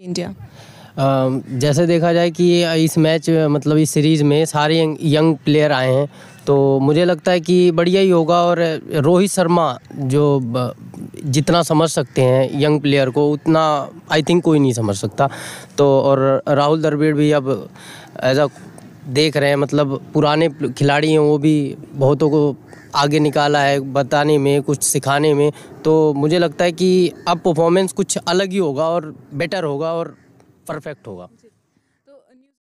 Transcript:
India जैसे देखा जाए कि इस मैच मतलब इस सीरीज़ में सारे यंग प्लेयर आए हैं तो मुझे लगता है कि बढ़िया ही होगा और रोहित शर्मा जो जितना समझ सकते हैं यंग प्लेयर को उतना आई थिंक कोई नहीं समझ सकता तो और राहुल द्रविड़ भी अब एज अ देख रहे हैं मतलब पुराने खिलाड़ी हैं वो भी बहुतों को आगे निकाला है बताने में कुछ सिखाने में तो मुझे लगता है कि अब परफॉर्मेंस कुछ अलग ही होगा और बेटर होगा और परफेक्ट होगा